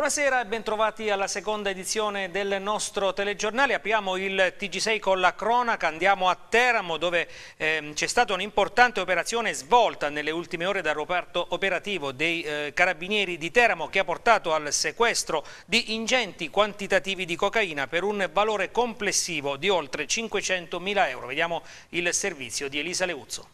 Buonasera e bentrovati alla seconda edizione del nostro telegiornale. Apriamo il TG6 con la cronaca, andiamo a Teramo dove ehm, c'è stata un'importante operazione svolta nelle ultime ore dal reparto operativo dei eh, carabinieri di Teramo che ha portato al sequestro di ingenti quantitativi di cocaina per un valore complessivo di oltre 500.000 euro. Vediamo il servizio di Elisa Leuzzo.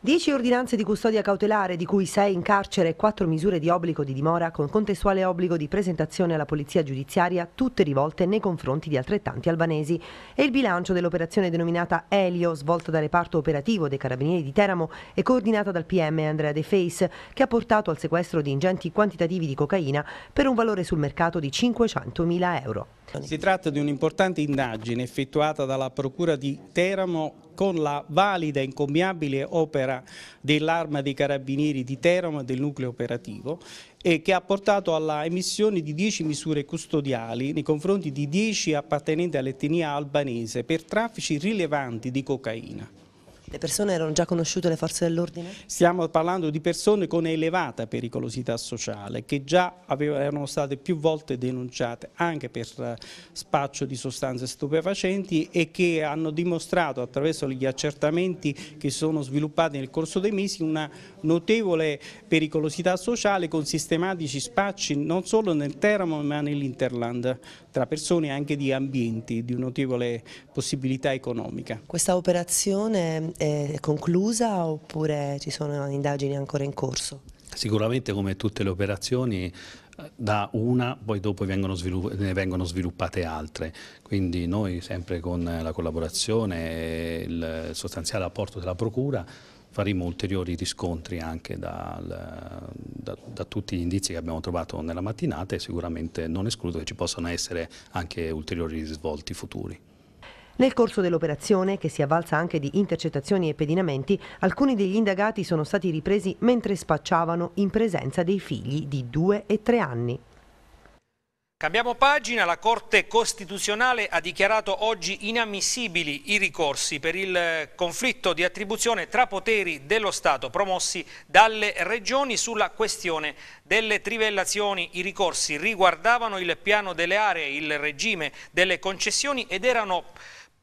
Dieci ordinanze di custodia cautelare, di cui sei in carcere e quattro misure di obbligo di dimora con contestuale obbligo di presentazione alla polizia giudiziaria, tutte rivolte nei confronti di altrettanti albanesi. E il bilancio dell'operazione denominata Elio, svolta dal reparto operativo dei carabinieri di Teramo e coordinata dal PM Andrea De Face, che ha portato al sequestro di ingenti quantitativi di cocaina per un valore sul mercato di 500.000 euro. Si tratta di un'importante indagine effettuata dalla Procura di Teramo con la valida e incombiabile opera dell'arma dei carabinieri di Teramo e del nucleo operativo e che ha portato alla emissione di 10 misure custodiali nei confronti di 10 appartenenti all'etnia albanese per traffici rilevanti di cocaina. Le persone erano già conosciute le forze dell'ordine? Stiamo parlando di persone con elevata pericolosità sociale che già erano state più volte denunciate anche per eh, spaccio di sostanze stupefacenti e che hanno dimostrato attraverso gli accertamenti che sono sviluppati nel corso dei mesi una notevole pericolosità sociale con sistematici spacci non solo nel Teramo ma nell'Interland tra persone e anche di ambienti di notevole possibilità economica. Questa operazione è conclusa oppure ci sono indagini ancora in corso? Sicuramente come tutte le operazioni eh, da una poi dopo vengono ne vengono sviluppate altre, quindi noi sempre con la collaborazione e il sostanziale apporto della Procura faremo ulteriori riscontri anche dal, da, da, tutti gli indizi che abbiamo trovato nella mattinata e sicuramente non escludo che ci possano essere anche ulteriori risvolti futuri. Nel corso dell'operazione, che si avvalsa anche di intercettazioni e pedinamenti, alcuni degli indagati sono stati ripresi mentre spacciavano in presenza dei figli di 2 e 3 anni. Cambiamo pagina, la Corte Costituzionale ha dichiarato oggi inammissibili i ricorsi per il eh, conflitto di attribuzione tra poteri dello Stato promossi dalle regioni sulla questione delle trivellazioni. I ricorsi riguardavano il piano delle aree, il regime delle concessioni ed erano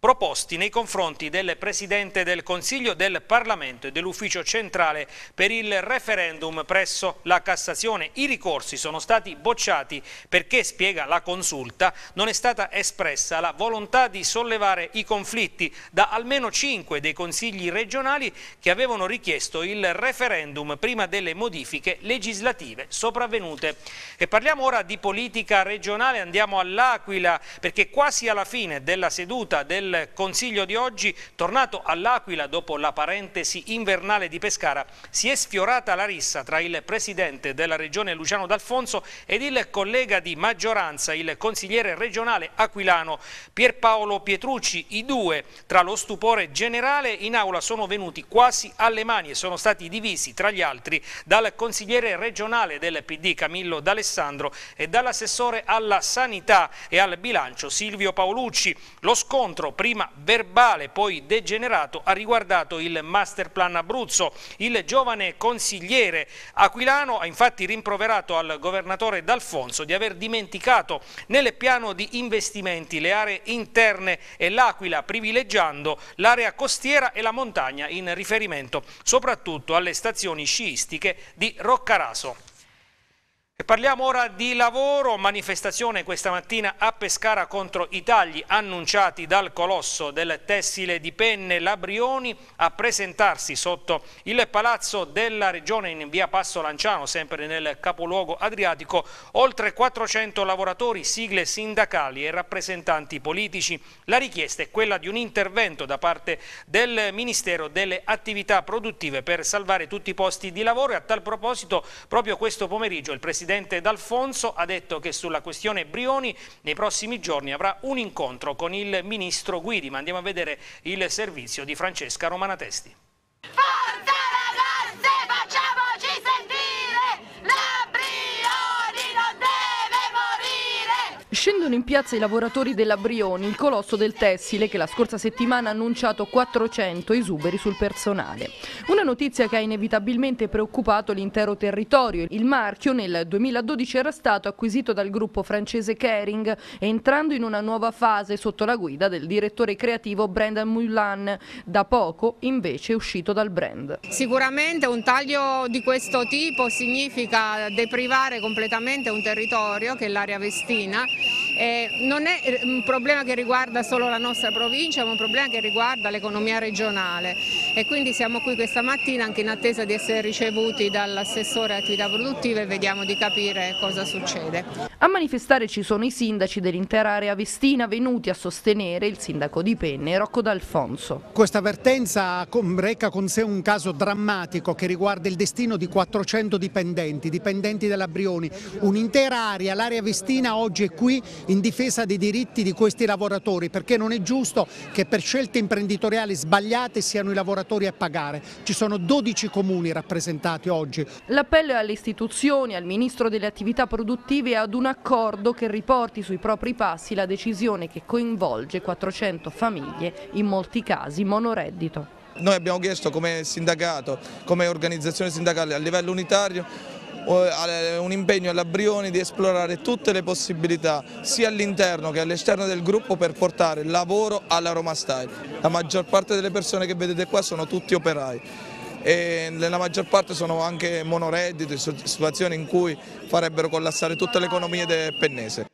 proposti nei confronti del Presidente del Consiglio del Parlamento e dell'Ufficio Centrale per il referendum presso la Cassazione. I ricorsi sono stati bocciati perché, spiega la consulta, non è stata espressa la volontà di sollevare i conflitti da almeno cinque dei consigli regionali che avevano richiesto il referendum prima delle modifiche legislative sopravvenute. E parliamo ora di politica regionale, andiamo all'Aquila perché quasi alla fine della seduta del Consiglio di oggi, tornato all'Aquila dopo la parentesi invernale di Pescara, si è sfiorata la rissa tra il Presidente della Regione Luciano D'Alfonso ed il collega di maggioranza, il consigliere regionale aquilano Pierpaolo Pietrucci. I due, tra lo stupore generale, in aula sono venuti quasi alle mani e sono stati divisi, tra gli altri, dal consigliere regionale del PD Camillo D'Alessandro e dall'assessore alla sanità e al bilancio Silvio Paolucci. Lo scontro prima verbale, poi degenerato, ha riguardato il masterplan Abruzzo. Il giovane consigliere aquilano ha infatti rimproverato al governatore D'Alfonso di aver dimenticato nel piano di investimenti le aree interne e l'Aquila, privilegiando l'area costiera e la montagna in riferimento soprattutto alle stazioni sciistiche di Roccaraso. E parliamo ora di lavoro, manifestazione questa mattina a Pescara contro i tagli annunciati dal colosso del tessile di penne Labrioni a presentarsi sotto il palazzo della regione in via Passo Lanciano, sempre nel capoluogo adriatico, oltre 400 lavoratori, sigle sindacali e rappresentanti politici. La richiesta è quella di un intervento da parte del Ministero delle Attività Produttive per salvare tutti i posti di lavoro e a tal proposito proprio questo pomeriggio il Presidente presidente D'Alfonso ha detto che sulla questione Brioni nei prossimi giorni avrà un incontro con il ministro Guidi. Ma andiamo a vedere il servizio di Francesca Romanatesti. Ah! Scendono in piazza i lavoratori della Brioni, il colosso del tessile che la scorsa settimana ha annunciato 400 esuberi sul personale. Una notizia che ha inevitabilmente preoccupato l'intero territorio. Il marchio nel 2012 era stato acquisito dal gruppo francese Kering, entrando in una nuova fase sotto la guida del direttore creativo Brendan Mulan, da poco invece uscito dal brand. Sicuramente un taglio di questo tipo significa deprivare completamente un territorio che è l'area vestina eh, non è eh, un problema che riguarda solo la nostra provincia, ma un problema che riguarda l'economia regionale e quindi siamo qui questa mattina anche in attesa di essere ricevuti dall'assessore attività produttive e vediamo di capire cosa succede. A manifestare ci sono i sindaci dell'intera area vestina venuti a sostenere il sindaco di Penne, Rocco D'Alfonso. Questa avvertenza reca con sé un caso drammatico che riguarda il destino di 400 dipendenti, dipendenti della Brioni, un'intera area, l'area vestina oggi è qui in difesa dei diritti di questi lavoratori perché non è giusto che per scelte imprenditoriali sbagliate siano i lavoratori a pagare. Ci sono 12 comuni rappresentati oggi. L'appello è alle istituzioni, al Ministro delle Attività Produttive e ad un accordo che riporti sui propri passi la decisione che coinvolge 400 famiglie, in molti casi monoreddito. Noi abbiamo chiesto come sindacato, come organizzazione sindacale a livello unitario un impegno alla Brioni di esplorare tutte le possibilità sia all'interno che all'esterno del gruppo per portare lavoro alla Roma Style. La maggior parte delle persone che vedete qua sono tutti operai e nella maggior parte sono anche monoreddito, situazioni in cui farebbero collassare tutte le economie del Pennese.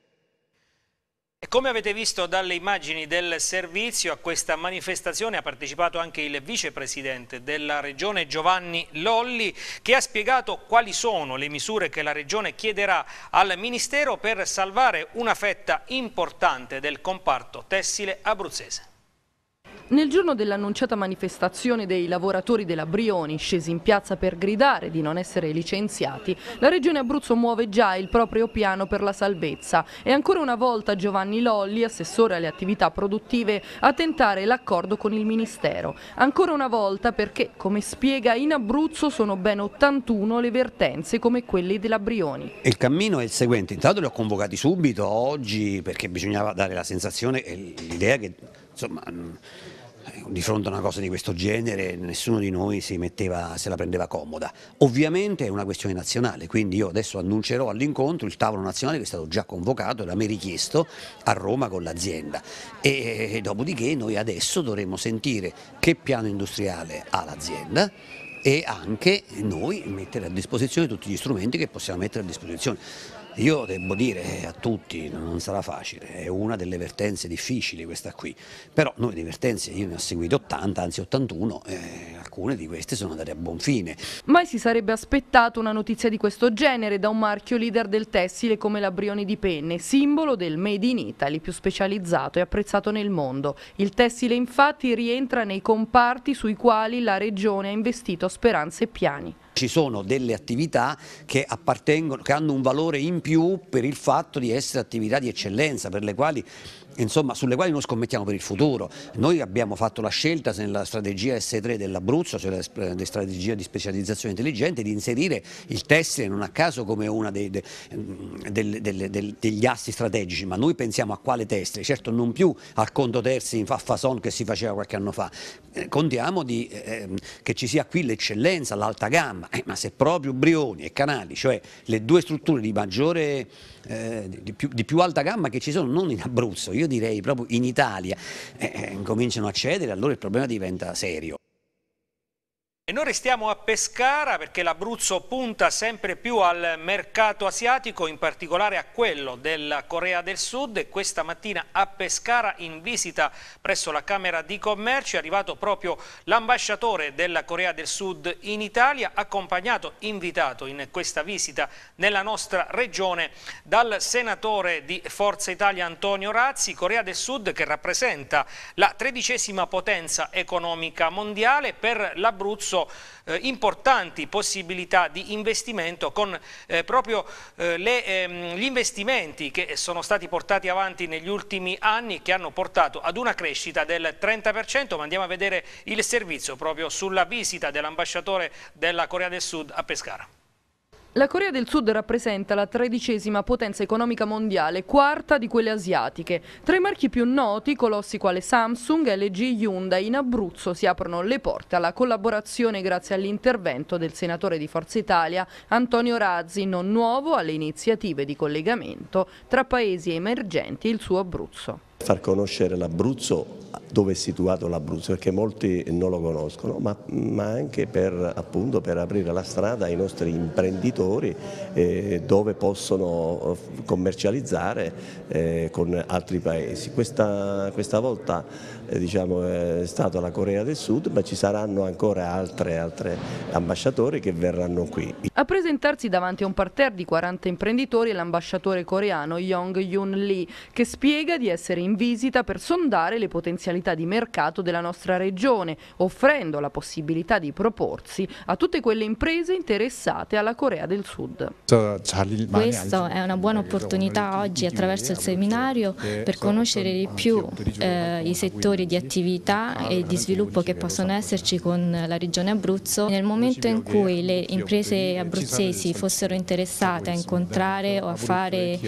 Come avete visto dalle immagini del servizio, a questa manifestazione ha partecipato anche il vicepresidente della Regione Giovanni Lolli che ha spiegato quali sono le misure che la Regione chiederà al Ministero per salvare una fetta importante del comparto tessile abruzzese. Nel giorno dell'annunciata manifestazione dei lavoratori della Brioni, scesi in piazza per gridare di non essere licenziati, la Regione Abruzzo muove già il proprio piano per la salvezza e ancora una volta Giovanni Lolli, assessore alle attività produttive, a tentare l'accordo con il Ministero. Ancora una volta perché, come spiega, in Abruzzo sono ben 81 le vertenze come quelle della Brioni. Il cammino è il seguente, intanto li ho convocati subito oggi perché bisognava dare la sensazione e l'idea che... Insomma, di fronte a una cosa di questo genere nessuno di noi si metteva, se la prendeva comoda. Ovviamente è una questione nazionale, quindi io adesso annuncerò all'incontro il tavolo nazionale che è stato già convocato, e era me richiesto a Roma con l'azienda e, e dopodiché noi adesso dovremo sentire che piano industriale ha l'azienda e anche noi mettere a disposizione tutti gli strumenti che possiamo mettere a disposizione. Io devo dire a tutti, non sarà facile, è una delle vertenze difficili questa qui, però noi di vertenze io ne ho seguite 80, anzi 81, eh, alcune di queste sono andate a buon fine. Mai si sarebbe aspettato una notizia di questo genere da un marchio leader del tessile come la Brioni di Penne, simbolo del Made in Italy più specializzato e apprezzato nel mondo. Il tessile infatti rientra nei comparti sui quali la Regione ha investito speranze e piani ci sono delle attività che, che hanno un valore in più per il fatto di essere attività di eccellenza, per le quali insomma, sulle quali non scommettiamo per il futuro. Noi abbiamo fatto la scelta nella strategia S3 dell'Abruzzo, cioè la eh, strategia di specializzazione intelligente, di inserire il tessile non a caso come uno dei, de, mm, del, del, del, degli assi strategici, ma noi pensiamo a quale tessile, certo non più al conto terzi in Faffason che si faceva qualche anno fa. Eh, contiamo di, eh, che ci sia qui l'eccellenza, l'alta gamma, eh, ma se proprio Brioni e Canali, cioè le due strutture di maggiore eh, di, più, di, più, alta gamma che ci sono, non in Abruzzo, io direi proprio in Italia, eh, eh cominciano a cedere, allora il problema diventa serio. E noi restiamo a Pescara perché l'Abruzzo punta sempre più al mercato asiatico, in particolare a quello della Corea del Sud e questa mattina a Pescara in visita presso la Camera di Commercio è arrivato proprio l'ambasciatore della Corea del Sud in Italia, accompagnato, invitato in questa visita nella nostra regione dal senatore di Forza Italia Antonio Razzi, Corea del Sud che rappresenta la tredicesima potenza economica mondiale per l'Abruzzo eh, importanti possibilità di investimento con eh, proprio eh, le, ehm, gli investimenti che sono stati portati avanti negli ultimi anni che hanno portato ad una crescita del 30%, ma andiamo a vedere il servizio proprio sulla visita dell'ambasciatore della Corea del Sud a Pescara. La Corea del Sud rappresenta la tredicesima potenza economica mondiale, quarta di quelle asiatiche. Tra i marchi più noti, colossi quale Samsung, LG, Hyundai, in Abruzzo si aprono le porte alla collaborazione grazie all'intervento del senatore di Forza Italia Antonio Razzi, non nuovo alle iniziative di collegamento tra paesi emergenti e il suo Abruzzo. Far conoscere l'Abruzzo dove è situato l'Abruzzo, perché molti non lo conoscono, ma, ma anche per, appunto, per, aprire la strada ai nostri imprenditori eh, dove possono eh, commercializzare eh, con altri paesi. Questa, questa volta eh, diciamo, eh, è stata la Corea del Sud, ma ci saranno ancora altre, altre ambasciatori che verranno qui. A presentarsi davanti a un parterre di 40 imprenditori è l'ambasciatore coreano Yong Yoon Lee, che spiega di essere in visita per sondare le potenzialità di mercato della nostra regione, offrendo la possibilità di proporsi a tutte quelle imprese interessate alla Corea del Sud. Questa è una buona opportunità oggi attraverso il seminario eh, per conoscere di più eh, i settori settori di attività ah, e di sviluppo che possono esserci con la regione Abruzzo. Nel momento in cui le imprese eh, abruzzesi fossero interessate a incontrare o a fare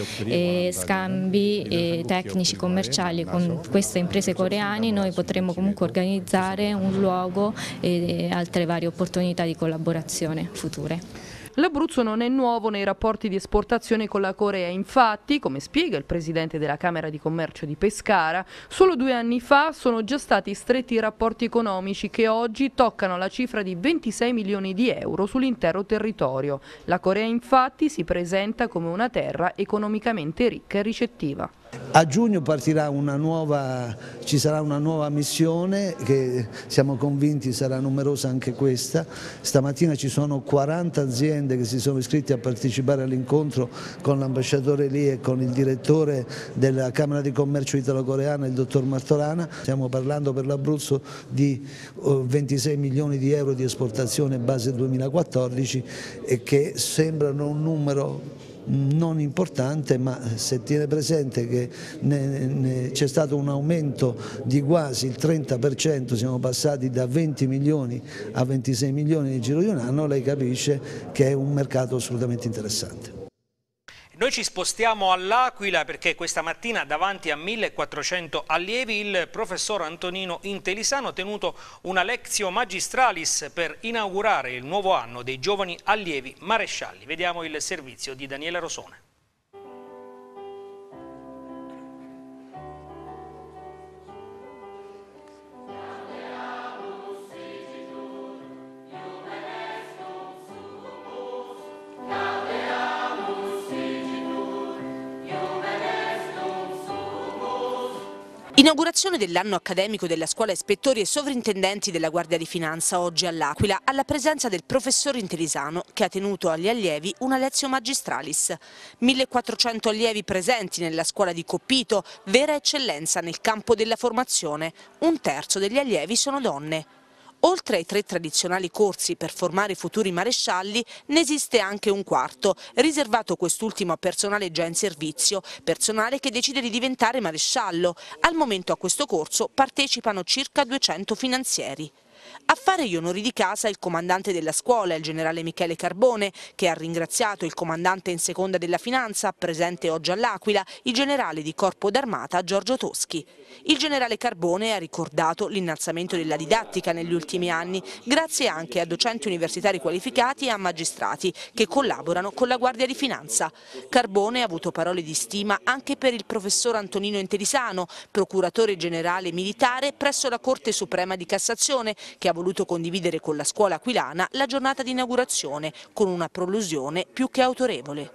scambi eh, tecnici commerciali con queste imprese coreane, noi potremmo comunque organizzare un luogo e altre varie opportunità di collaborazione future. L'Abruzzo non è nuovo nei rapporti di esportazione con la Corea, infatti, come spiega il presidente della Camera di Commercio di Pescara, solo due anni fa sono già stati stretti i rapporti economici che oggi toccano la cifra di 26 milioni di euro sull'intero territorio. La Corea infatti si presenta come una terra economicamente ricca e ricettiva. A giugno partirà una nuova, ci sarà una nuova missione che siamo convinti sarà numerosa anche questa. Stamattina ci sono 40 aziende che si sono iscritte a partecipare all'incontro con l'ambasciatore lì e con il direttore della Camera di Commercio italo-coreana, il dottor Martolana. Stiamo parlando per l'Abruzzo di 26 eh, milioni di euro di esportazione base 2014 e che sembrano un numero non importante ma se tiene presente che c'è stato un aumento di quasi il 30%, siamo passati da 20 milioni a 26 milioni nel giro di un anno, lei capisce che è un mercato assolutamente interessante. Noi ci spostiamo all'Aquila perché questa mattina davanti a 1400 allievi il professor Antonino Intelisano ha tenuto una lezio magistralis per inaugurare il nuovo anno dei giovani allievi marescialli. Vediamo il servizio di Daniela Rosone. Inaugurazione dell'anno accademico della Scuola Ispettori e Sovrintendenti della Guardia di Finanza oggi all'Aquila, alla presenza del professor Intelisano che ha tenuto agli allievi una lezione magistralis. 1400 allievi presenti nella scuola di Coppito, vera eccellenza nel campo della formazione. Un terzo degli allievi sono donne. Oltre ai tre tradizionali corsi per formare futuri marescialli, ne esiste anche un quarto, riservato quest'ultimo a personale già in servizio, personale che decide di diventare maresciallo. Al momento a questo corso partecipano circa 200 finanzieri. A fare gli onori di casa il comandante della scuola, il generale Michele Carbone, che ha ringraziato il comandante in seconda della finanza, presente oggi all'Aquila, il generale di Corpo d'Armata Giorgio Toschi. Il generale Carbone ha ricordato l'innalzamento della didattica negli ultimi anni, grazie anche a docenti universitari qualificati e a magistrati che collaborano con la Guardia di Finanza. Carbone ha avuto parole di stima anche per il professor Antonino Interisano, procuratore generale militare presso la Corte Suprema di Cassazione, che ha voluto condividere con la scuola aquilana la giornata di inaugurazione con una prolusione più che autorevole.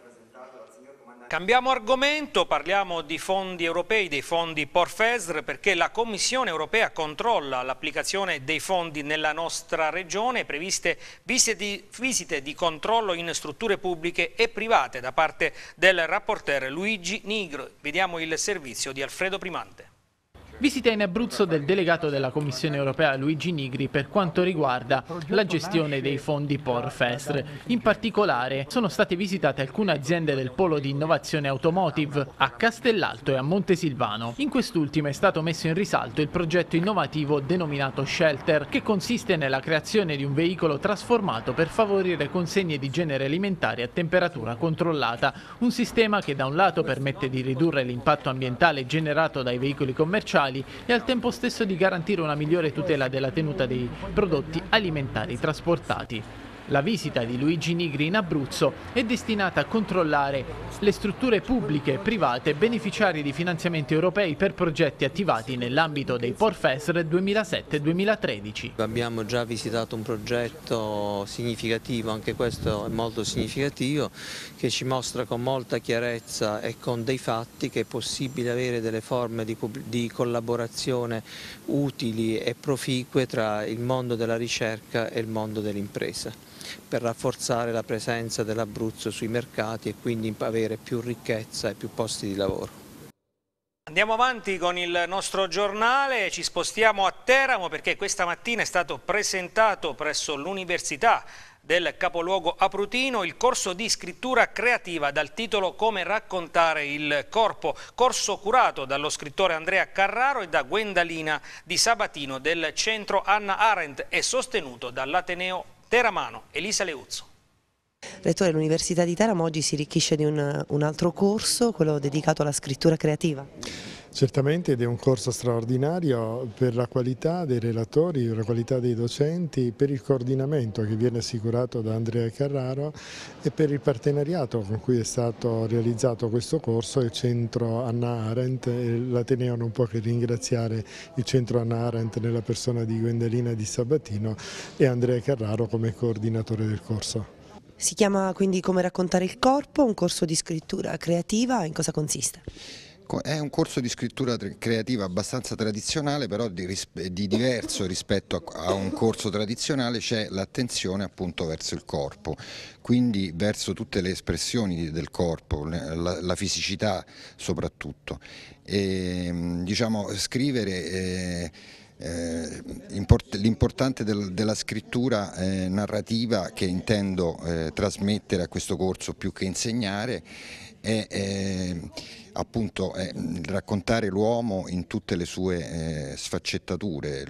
Cambiamo argomento, parliamo di fondi europei, dei fondi Porfesr, perché la Commissione europea controlla l'applicazione dei fondi nella nostra regione, previste visite di, controllo in strutture pubbliche e private da parte del rapporter Luigi Nigro. Vediamo il servizio di Alfredo Primante. Visita in Abruzzo del delegato della Commissione europea Luigi Nigri per quanto riguarda la gestione dei fondi Porfest. In particolare sono state visitate alcune aziende del polo di innovazione automotive a Castellalto e a Montesilvano. In quest'ultima è stato messo in risalto il progetto innovativo denominato Shelter che consiste nella creazione di un veicolo trasformato per favorire consegne di genere alimentare a temperatura controllata, un sistema che da un lato permette di ridurre l'impatto ambientale generato dai veicoli commerciali ambientali e al tempo stesso di garantire una migliore tutela della tenuta dei prodotti alimentari trasportati. La visita di Luigi Nigri in Abruzzo è destinata a controllare le strutture pubbliche e private beneficiarie di finanziamenti europei per progetti attivati nell'ambito dei Porfesr 2007-2013. Abbiamo già visitato un progetto significativo, anche questo è molto significativo, che ci mostra con molta chiarezza e con dei fatti che è possibile avere delle forme di, di collaborazione utili e proficue tra il mondo della ricerca e il mondo dell'impresa per rafforzare la presenza dell'Abruzzo sui mercati e quindi avere più ricchezza e più posti di lavoro. Andiamo avanti con il nostro giornale, ci spostiamo a Teramo perché questa mattina è stato presentato presso l'Università del capoluogo Aprutino il corso di scrittura creativa dal titolo Come raccontare il corpo, corso curato dallo scrittore Andrea Carraro e da Gwendalina di Sabatino del centro Anna Arendt e sostenuto dall'Ateneo Teramano, Elisa Leuzzo. Rettore, l'Università di Teramo oggi si arricchisce di un, un, altro corso, quello dedicato alla scrittura creativa. Certamente ed è un corso straordinario per la qualità dei relatori, per la qualità dei docenti, per il coordinamento che viene assicurato da Andrea Carraro e per il partenariato con cui è stato realizzato questo corso il centro Anna Arendt l'Ateneo non può che ringraziare il centro Anna Arendt nella persona di Gwendalina Di Sabatino e Andrea Carraro come coordinatore del corso. Si chiama quindi Come raccontare il corpo, un corso di scrittura creativa, in cosa consiste? È un corso di scrittura creativa abbastanza tradizionale, però di, di diverso rispetto a, un corso tradizionale c'è l'attenzione appunto verso il corpo, quindi verso tutte le espressioni del corpo, la, la fisicità soprattutto. E, ehm, diciamo, scrivere... Eh, eh, l'importante del della scrittura eh, narrativa che intendo eh, trasmettere a questo corso più che insegnare è, è appunto è raccontare l'uomo in tutte le sue eh, sfaccettature,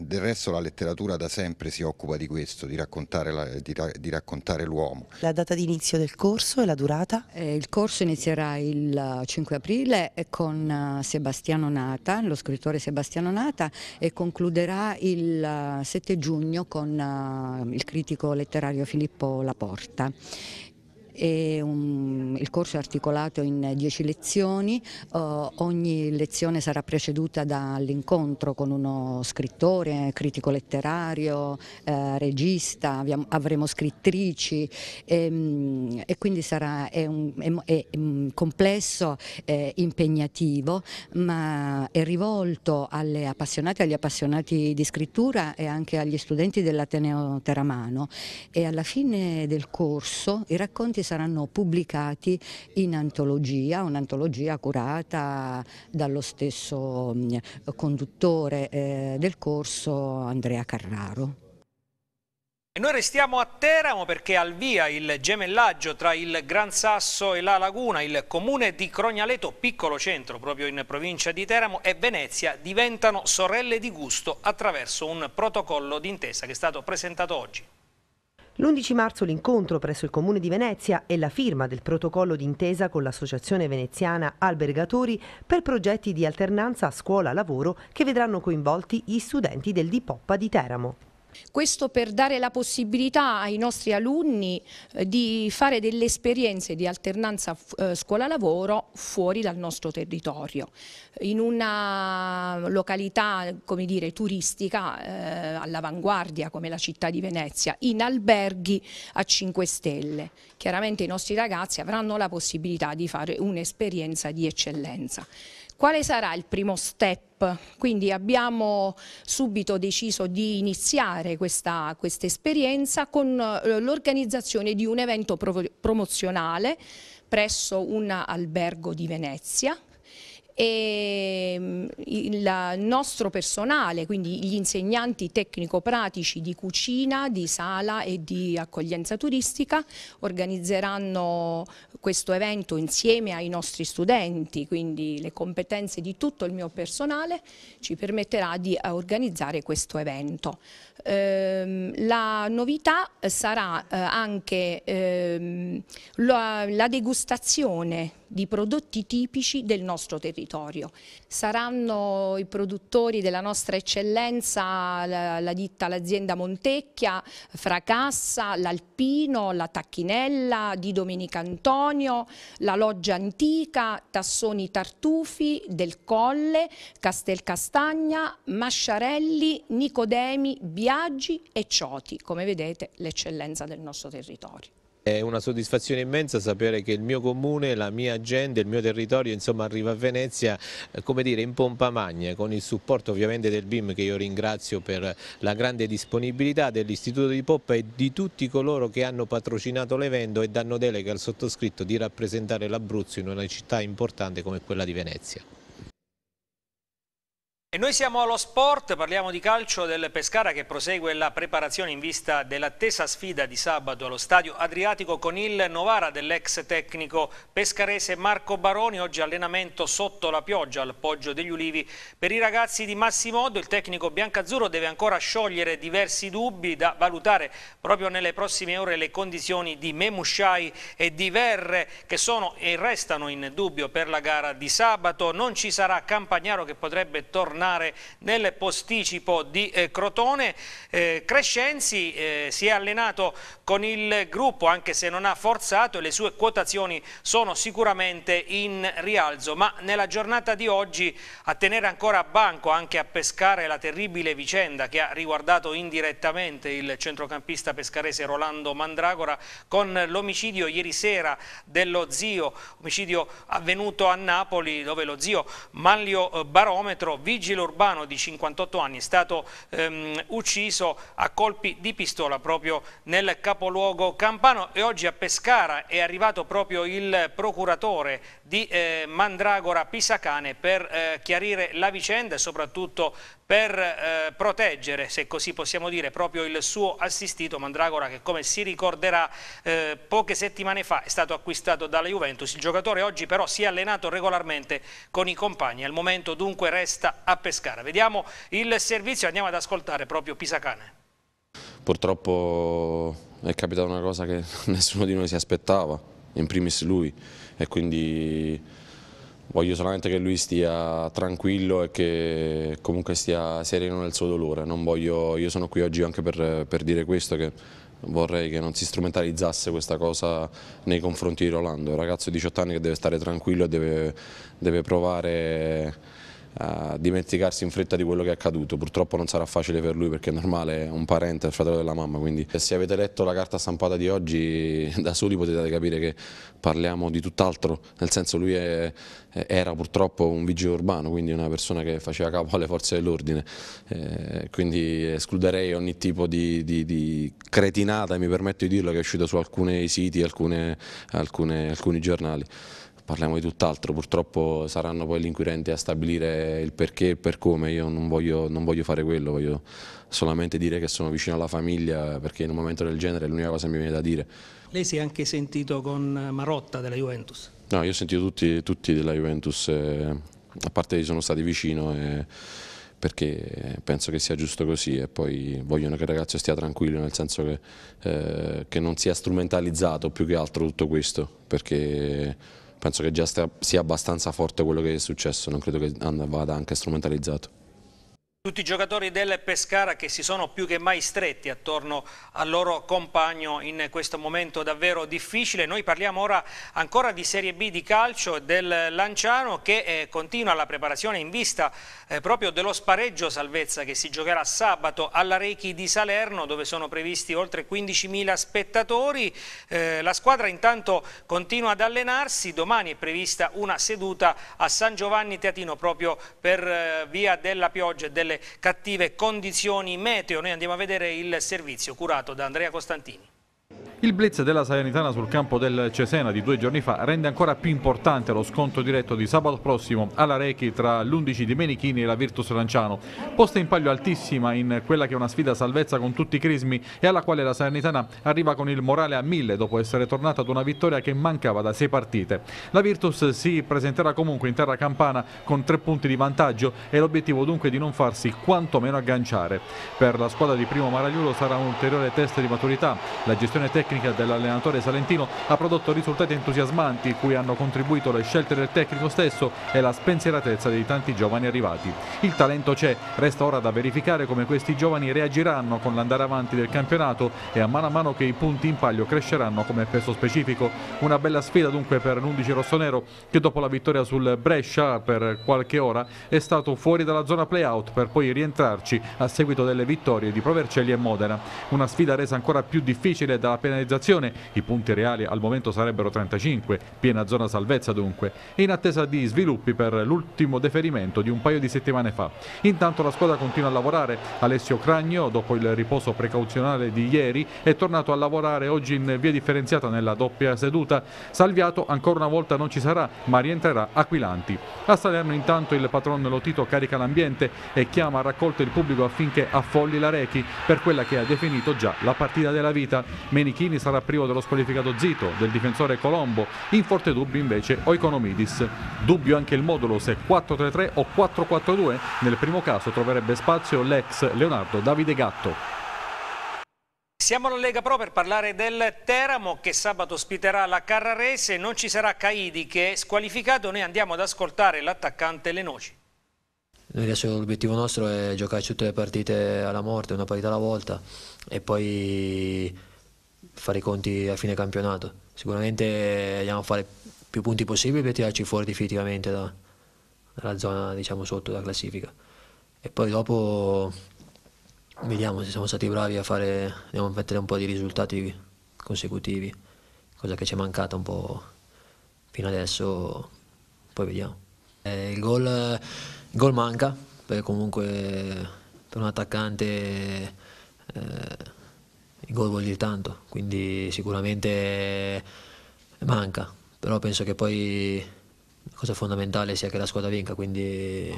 del resto la letteratura da sempre si occupa di questo, di raccontare, l'uomo. La, la data di inizio del corso e la durata? Eh, il corso inizierà il 5 eh, aprile eh, con eh, Sebastiano Nata, lo scrittore Sebastiano Nata e concluderà il 7 giugno con uh, il critico letterario Filippo Laporta un, il corso è articolato in 10 lezioni, eh, ogni lezione sarà preceduta dall'incontro con uno scrittore, critico letterario, eh, regista, abbiamo, avremo scrittrici e, ehm, e quindi sarà è un, è, è un mm, complesso eh, impegnativo ma è rivolto alle appassionate, agli appassionati di scrittura e anche agli studenti dell'Ateneo Teramano e alla fine del corso i racconti saranno pubblicati in antologia, un'antologia curata dallo stesso conduttore eh, del corso Andrea Carraro. E noi restiamo a Teramo perché al via il gemellaggio tra il Gran Sasso e la Laguna, il comune di Crognaleto, piccolo centro proprio in provincia di Teramo, e Venezia diventano sorelle di gusto attraverso un protocollo d'intesa che è stato presentato oggi. L'11 marzo l'incontro presso il Comune di Venezia e la firma del protocollo d'intesa con l'Associazione Veneziana Albergatori per progetti di alternanza scuola-lavoro che vedranno coinvolti gli studenti del Dipoppa di Teramo. Questo per dare la possibilità ai nostri alunni eh, di fare delle esperienze di alternanza eh, scuola-lavoro fuori dal nostro territorio. In una località, come dire, turistica eh, all'avanguardia come la città di Venezia, in alberghi a 5 stelle. Chiaramente i nostri ragazzi avranno la possibilità di fare un'esperienza di eccellenza. Quale sarà il primo step? Quindi abbiamo subito deciso di iniziare questa, questa esperienza con eh, l'organizzazione di un evento pro promozionale presso un albergo di Venezia e ehm, il nostro personale, quindi gli insegnanti tecnico-pratici di cucina, di sala e di accoglienza turistica organizzeranno questo evento insieme ai nostri studenti, quindi le competenze di tutto il mio personale ci permetterà di eh, organizzare questo evento. Ehm, la novità sarà eh, anche ehm, la degustazione di prodotti tipici del nostro territorio. Saranno i produttori della nostra eccellenza la, la ditta, l'azienda Montecchia, Fracassa, l'Alpino, la Tacchinella di Domenica Antonio, la Loggia Antica, Tassoni Tartufi, Del Colle, Castelcastagna, Masciarelli, Nicodemi, Biaggi e Cioti, come vedete l'eccellenza del nostro territorio. È una soddisfazione immensa sapere che il mio comune, la mia gente, il mio territorio insomma, arriva a Venezia eh, come dire, in pompa magna con il supporto ovviamente del BIM che io ringrazio per la grande disponibilità dell'Istituto di Poppa e di tutti coloro che hanno patrocinato l'evento e danno delega al sottoscritto di rappresentare l'Abruzzo in una città importante come quella di Venezia. E noi siamo allo sport, parliamo di calcio del Pescara che prosegue la preparazione in vista dell'attesa sfida di sabato allo stadio Adriatico con il Novara dell'ex tecnico pescarese Marco Baroni, oggi allenamento sotto la pioggia al Poggio degli Ulivi. Per i ragazzi di Massimodo il tecnico biancazzurro deve ancora sciogliere diversi dubbi da valutare proprio nelle prossime ore le condizioni di Memushai e di Verre che sono e restano in dubbio per la gara di sabato. Non ci sarà Campagnaro che potrebbe tornare tornare nel posticipo di eh, Crotone. Eh, Crescenzi eh, si è allenato con il gruppo anche se non ha forzato e le sue quotazioni sono sicuramente in rialzo, ma nella giornata di oggi a tenere ancora a banco anche a pescare la terribile vicenda che ha riguardato indirettamente il centrocampista pescarese Rolando Mandragora con l'omicidio ieri sera dello zio, omicidio avvenuto a Napoli dove lo zio Manlio eh, Barometro, vigilava vigile urbano di 58 anni è stato ehm, ucciso a colpi di pistola proprio nel capoluogo campano e oggi a Pescara è arrivato proprio il procuratore di eh, Mandragora Pisacane per eh, chiarire la vicenda e soprattutto per eh, proteggere, se così possiamo dire, proprio il suo assistito Mandragora che come si ricorderà eh, poche settimane fa è stato acquistato dalla Juventus. Il giocatore oggi però si è allenato regolarmente con i compagni, al momento dunque resta aperto Pescara. Vediamo il servizio, e andiamo ad ascoltare proprio Pisacane. Purtroppo è capitata una cosa che nessuno di noi si aspettava, in primis lui, e quindi voglio solamente che lui stia tranquillo e che comunque stia sereno nel suo dolore. Voglio, io sono qui oggi anche per, per dire questo, che vorrei che non si strumentalizzasse questa cosa nei confronti di Rolando, è un ragazzo di 18 anni che deve stare tranquillo e deve, deve provare uh, dimenticarsi in fretta di quello che è accaduto. Purtroppo non sarà facile per lui perché è normale, è un parente, è il fratello della mamma, quindi se avete letto la carta stampata di oggi da soli potete capire che parliamo di tutt'altro, nel senso lui è, era purtroppo un vigile urbano, quindi una persona che faceva capo alle forze dell'ordine, eh, quindi escluderei ogni tipo di, di, di, cretinata, mi permetto di dirlo, che è uscita su alcuni siti, alcune, alcune, alcuni giornali parliamo di tutt'altro, purtroppo saranno poi gli inquirenti a stabilire il perché e il per come, io non voglio, non voglio fare quello, voglio solamente dire che sono vicino alla famiglia perché in un momento del genere è l'unica cosa che mi viene da dire. Lei si è anche sentito con Marotta della Juventus? No, io ho sentito tutti, tutti della Juventus, eh, a parte che sono stati vicino eh, perché penso che sia giusto così e poi vogliono che il ragazzo stia tranquillo nel senso che, eh, che non sia strumentalizzato più che altro tutto questo perché penso che già sia abbastanza forte quello che è successo, non credo che vada anche strumentalizzato. Tutti i giocatori del Pescara che si sono più che mai stretti attorno al loro compagno in questo momento davvero difficile. Noi parliamo ora ancora di Serie B di calcio del Lanciano che eh, continua la preparazione in vista eh, proprio dello spareggio salvezza che si giocherà sabato alla Rechi di Salerno dove sono previsti oltre 15.000 spettatori. Eh, la squadra intanto continua ad allenarsi, domani è prevista una seduta a San Giovanni Teatino proprio per eh, via della pioggia e della delle cattive condizioni meteo. Noi andiamo a vedere il servizio curato da Andrea Costantini. Il blitz della Salernitana sul campo del Cesena di due giorni fa rende ancora più importante lo scontro diretto di sabato prossimo alla Rechi tra l'11 di Menichini e la Virtus Lanciano. Posta in palio altissima in quella che è una sfida salvezza con tutti i crismi e alla quale la Salernitana arriva con il morale a mille dopo essere tornata ad una vittoria che mancava da sei partite. La Virtus si presenterà comunque in terra campana con tre punti di vantaggio e l'obiettivo dunque di non farsi quantomeno agganciare. Per la squadra di Primo Maragliulo sarà un ulteriore test di maturità. La gestione tecnica tecnica dell'allenatore salentino ha prodotto risultati entusiasmanti cui hanno contribuito le scelte del tecnico stesso e la spensieratezza dei tanti giovani arrivati. Il talento c'è, resta ora da verificare come questi giovani reagiranno con l'andare avanti del campionato e a mano a mano che i punti in palio cresceranno come peso specifico. Una bella sfida dunque per l'11 rossonero che dopo la vittoria sul Brescia per qualche ora è stato fuori dalla zona playout per poi rientrarci a seguito delle vittorie di Provercelli e Modena. Una sfida resa ancora più difficile dalla penalizzazione penalizzazione. I punti reali al momento sarebbero 35, piena zona salvezza dunque, in attesa di sviluppi per l'ultimo deferimento di un paio di settimane fa. Intanto la squadra continua a lavorare. Alessio Cragno, dopo il riposo precauzionale di ieri, è tornato a lavorare oggi in via differenziata nella doppia seduta. Salviato ancora una volta non ci sarà, ma rientrerà Aquilanti. A Salerno intanto il patron Lotito carica l'ambiente e chiama a raccolto il pubblico affinché affolli la Rechi per quella che ha definito già la partita della vita. Menichi Mancini sarà privo dello squalificato Zito, del difensore Colombo, in forte dubbio invece Oikonomidis. Dubbio anche il modulo se 4-3-3 o 4-4-2, nel primo caso troverebbe spazio l'ex Leonardo Davide Gatto. Siamo alla Lega Pro per parlare del Teramo che sabato ospiterà la Carrarese, non ci sarà Caidi che è squalificato, noi andiamo ad ascoltare l'attaccante Lenoci. L'obiettivo nostro è giocare tutte le partite alla morte, una partita alla volta e poi fare i conti a fine campionato. Sicuramente andiamo a fare più punti possibili per tirarci fuori definitivamente da, dalla zona diciamo, sotto la classifica. E poi dopo vediamo se siamo stati bravi a fare, andiamo a mettere un po' di risultati consecutivi, cosa che ci è mancata un po' fino adesso, poi vediamo. Eh, il, gol, il gol manca, perché comunque per un attaccante... Eh, il gol vuol dire tanto, quindi sicuramente manca, però penso che poi la cosa fondamentale sia che la squadra vinca, quindi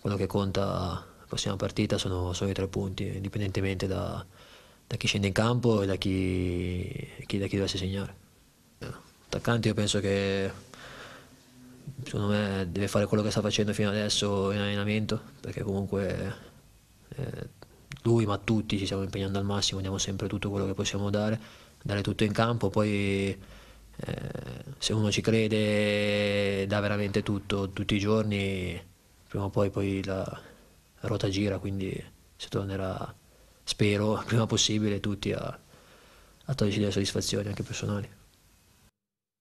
quello che conta la prossima partita sono, sono i tre punti, indipendentemente da, da, chi scende in campo e da chi, chi, da chi dovesse segnare. Attaccanti io penso che secondo me deve fare quello che sta facendo fino adesso in allenamento, perché comunque... Eh, lui ma tutti ci stiamo impegnando al massimo, diamo sempre tutto quello che possiamo dare, dare tutto in campo, poi eh, se uno ci crede dà veramente tutto tutti i giorni, prima o poi, poi la, ruota gira, quindi si tornerà, spero, prima possibile tutti a, a toglierci delle soddisfazioni anche personali.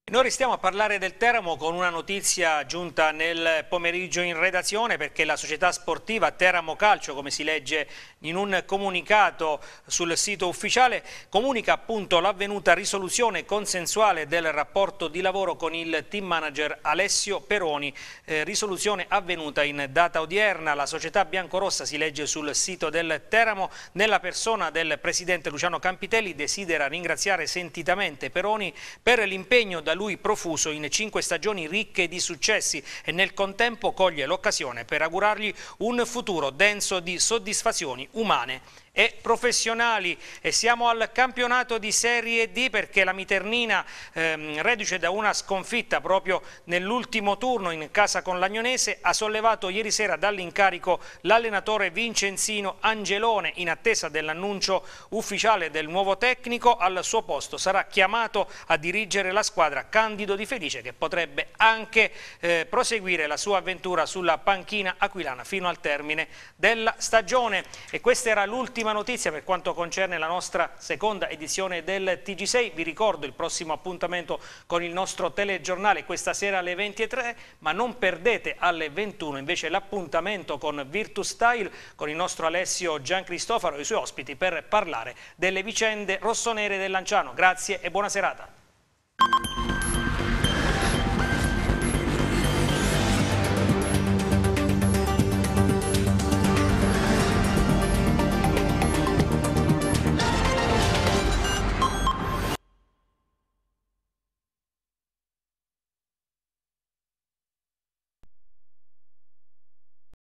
Noi restiamo a parlare del Teramo con una notizia giunta nel pomeriggio in redazione perché la società sportiva Teramo Calcio, come si legge in un comunicato sul sito ufficiale, comunica appunto l'avvenuta risoluzione consensuale del rapporto di lavoro con il team manager Alessio Peroni, eh, risoluzione avvenuta in data odierna. La società biancorossa si legge sul sito del Teramo, nella persona del presidente Luciano Campitelli desidera ringraziare sentitamente Peroni per l'impegno da lui profuso in cinque stagioni ricche di successi e nel contempo coglie l'occasione per augurargli un futuro denso di soddisfazioni umane e professionali e siamo al campionato di Serie D perché la Miternina ehm, reduce da una sconfitta proprio nell'ultimo turno in casa con l'Agnonese ha sollevato ieri sera dall'incarico l'allenatore Vincenzino Angelone in attesa dell'annuncio ufficiale del nuovo tecnico al suo posto sarà chiamato a dirigere la squadra Candido Di Felice che potrebbe anche eh, proseguire la sua avventura sulla panchina aquilana fino al termine della stagione e questa era l'ultima ultima notizia per quanto concerne la nostra seconda edizione del TG6. Vi ricordo il prossimo appuntamento con il nostro telegiornale questa sera alle 23, ma non perdete alle 21 invece l'appuntamento con Virtus Style, con il nostro Alessio Giancristofaro e i suoi ospiti per parlare delle vicende rossonere del Lanciano. Grazie e buona serata.